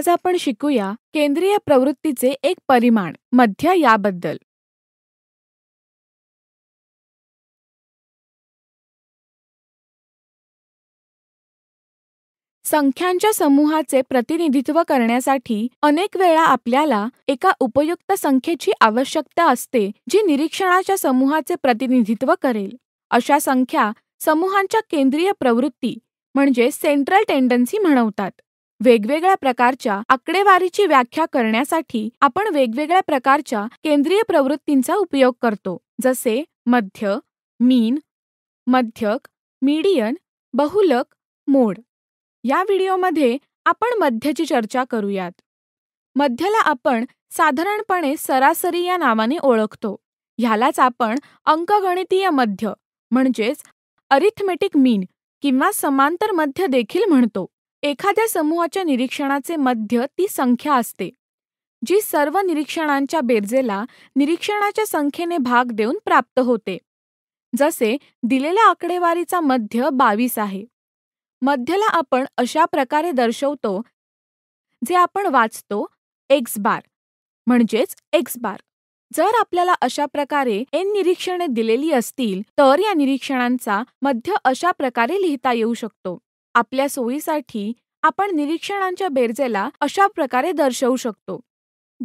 आज आपण शिकूया केंद्रीय प्रवृत्तीचे एक परिमाण मध्य याबद्दल संख्यांच्या समूहाचे प्रतिनिधित्व करण्यासाठी अनेक वेळा आपल्याला एका उपयुक्त संख्येची आवश्यकता असते जी निरीक्षणाच्या समूहाचे प्रतिनिधित्व करेल अशा संख्या समूहांच्या केंद्रीय प्रवृत्ती म्हणजे सेंट्रल टेंडन्सी म्हणवतात वेगवेगळ्या प्रकारच्या आकडेवारीची व्याख्या करण्यासाठी आपण वेगवेगळ्या प्रकारच्या केंद्रीय प्रवृत्तींचा उपयोग करतो जसे मध्य मीन मध्यक मीडियन बहुलक मोड या व्हिडिओमध्ये आपण मध्यची चर्चा करूयात मध्यला आपण साधारणपणे सरासरी या नावाने ओळखतो ह्यालाच आपण अंकगणितीय मध्य म्हणजेच अरिथमेटिक मीन किंवा समांतर मध्य देखील म्हणतो एखाद्या समूहाच्या निरीक्षणाचे मध्य ती संख्या असते जी सर्व निरीक्षणांच्या बेरजेला निरीक्षणाच्या संख्येने भाग देऊन प्राप्त होते जसे दिलेल्या आकडेवारीचा मध्य बावीस आहे मध्यला आपण अशा प्रकारे दर्शवतो जे आपण वाचतो एक्स बार म्हणजेच एक्स बार जर आपल्याला अशा प्रकारे एन निरीक्षणे दिलेली असतील तर या निरीक्षणांचा मध्य अशा प्रकारे लिहिता येऊ शकतो आपल्या सोयीसाठी आपण निरीक्षणांच्या बेरजेला अशा प्रकारे दर्शवू शकतो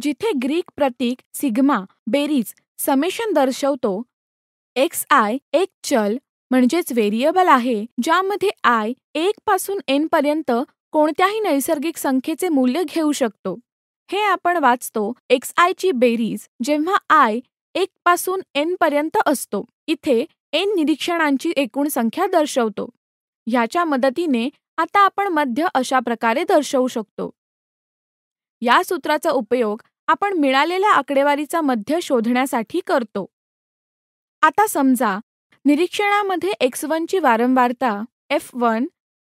जिथे ग्रीक प्रतीक सिग्मा बेरीज समेशन दर्शवतो एक्स आय एक चल म्हणजेच व्हेरिएबल आहे ज्यामध्ये आय एक पासून एन पर्यंत कोणत्याही नैसर्गिक संख्येचे मूल्य घेऊ शकतो हे आपण वाचतो एक्स ची बेरीज जेव्हा आय एक पासून एन पर्यंत असतो इथे एन निरीक्षणांची एकूण संख्या दर्शवतो ह्याच्या मदतीने आता आपण मध्य अशा प्रकारे दर्शवू शकतो या सूत्राचा उपयोग आपण मिळालेल्या आकडेवारीचा मध्य शोधण्यासाठी करतो आता समजा निरीक्षणामध्ये एक्स वनची वारंवारता एफ वन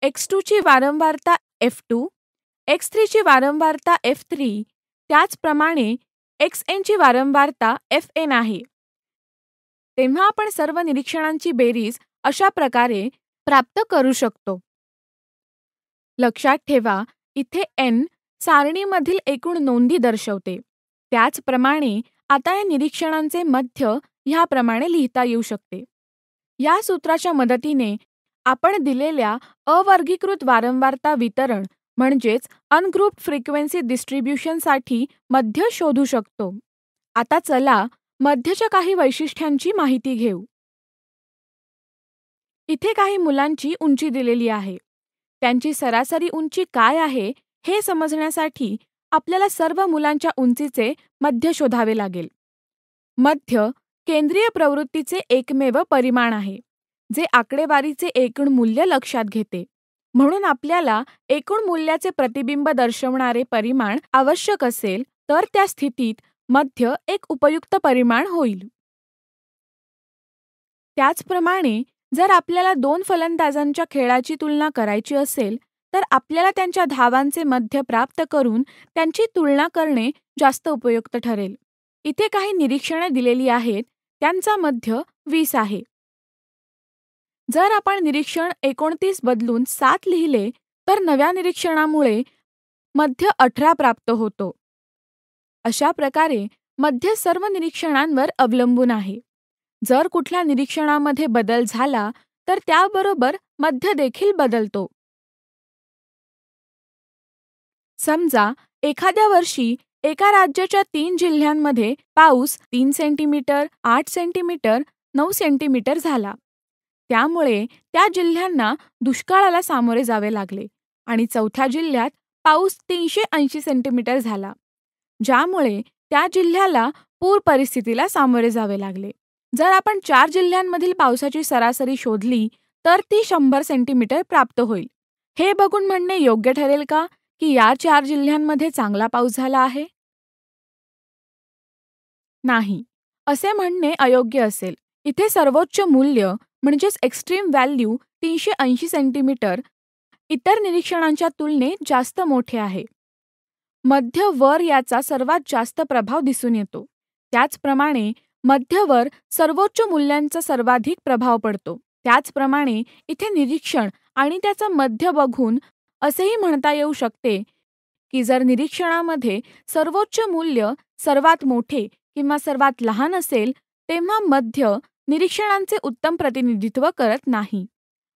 एक्स टूची वारंवारता एफ टू एक्स थ्रीची वारंवारता एफ थ्री त्याचप्रमाणे एक्स एनची वारंवारता एफ एन आहे तेव्हा आपण सर्व निरीक्षणांची बेरीज अशा प्रकारे प्राप्त करू शकतो लक्षात ठेवा इथे एन सारणीमधील एकूण नोंदी दर्शवते त्याचप्रमाणे आता या निरीक्षणांचे मध्य ह्याप्रमाणे लिहिता येऊ शकते या सूत्राच्या मदतीने आपण दिलेल्या अवर्गीकृत वारंवारता वितरण म्हणजेच अनग्रुप्ड फ्रिक्वेन्सी डिस्ट्रीब्युशनसाठी मध्य शोधू शकतो आता चला मध्यच्या काही वैशिष्ट्यांची माहिती घेऊ इथे काही मुलांची उंची दिलेली आहे त्यांची सरासरी उंची काय आहे हे समजण्यासाठी आपल्याला सर्व मुलांच्या उंचीचे मध्य शोधावे लागेल मध्य केंद्रीय प्रवृत्तीचे एकमेव परिमाण आहे जे आकडेवारीचे एकूण मूल्य लक्षात घेते म्हणून आपल्याला एकूण मूल्याचे प्रतिबिंब दर्शवणारे परिमाण आवश्यक असेल तर त्या स्थितीत मध्य एक उपयुक्त परिमाण होईल त्याचप्रमाणे जर आपल्याला दोन फलंदाजांच्या खेळाची तुलना करायची असेल तर आपल्याला त्यांच्या धावांचे मध्य प्राप्त करून त्यांची तुलना करणे जास्त उपयुक्त ठरेल इथे काही निरीक्षणे दिलेली आहेत त्यांचा मध्य वीस आहे जर आपण निरीक्षण एकोणतीस बदलून सात लिहिले तर नव्या निरीक्षणामुळे मध्य अठरा प्राप्त होतो अशा प्रकारे मध्य सर्व निरीक्षणांवर अवलंबून आहे जर कुठल्या निरीक्षणामध्ये बदल झाला तर त्याबरोबर मध्य देखील बदलतो समजा एखाद्या वर्षी एका राज्याच्या तीन जिल्ह्यांमध्ये पाऊस तीन सेंटीमीटर आठ सेंटीमीटर नऊ सेंटीमीटर झाला त्यामुळे त्या जिल्ह्यांना दुष्काळाला सामोरे जावे लागले आणि चौथ्या जिल्ह्यात पाऊस तीनशे ऐंशी सेंटीमीटर झाला ज्यामुळे त्या जिल्ह्याला पूर परिस्थितीला सामोरे जावे लागले जर आपण चार जिल्ह्यांमधील पावसाची सरासरी शोधली तर ती शंभर सेंटीमीटर प्राप्त होईल हे बघून म्हणणे योग्य ठरेल का की या चार जिल्ह्यांमध्ये चांगला पाऊस झाला आहे नाही असे म्हणणे अयोग्य असेल इथे सर्वोच्च मूल्य म्हणजेच एक्स्ट्रीम व्हॅल्यू तीनशे ऐंशी सेंटीमीटर इतर निरीक्षणांच्या तुलनेत जास्त मोठे आहे मध्य वर याचा सर्वात जास्त प्रभाव दिसून येतो त्याचप्रमाणे मध्यवर सर्वोच्च मूल्यांचा सर्वाधिक प्रभाव पडतो त्याचप्रमाणे इथे निरीक्षण आणि त्याचा मध्य बघून असेही म्हणता येऊ शकते की जर निरीक्षणामध्ये सर्वोच्च मूल्य सर्वात मोठे किंवा सर्वात लहान असेल तेव्हा मध्य निरीक्षणांचे उत्तम प्रतिनिधित्व करत नाही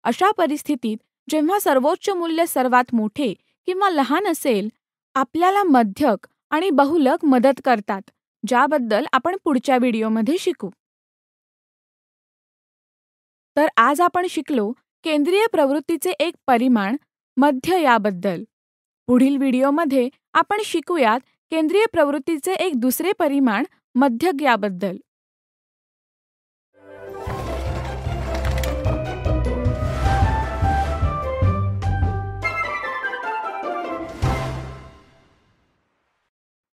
अशा परिस्थितीत जेव्हा सर्वोच्च मूल्य सर्वात मोठे किंवा लहान असेल आपल्याला मध्यक आणि बहुलक मदत करतात ज्याबद्दल आपण पुढच्या व्हिडिओमध्ये शिकू तर आज आपण शिकलो केंद्रीय प्रवृत्तीचे एक परिमाण मध्य याबद्दल पुढील व्हिडिओमध्ये आपण शिकूयात केंद्रीय प्रवृत्तीचे एक दुसरे परिमाण मध्यक याबद्दल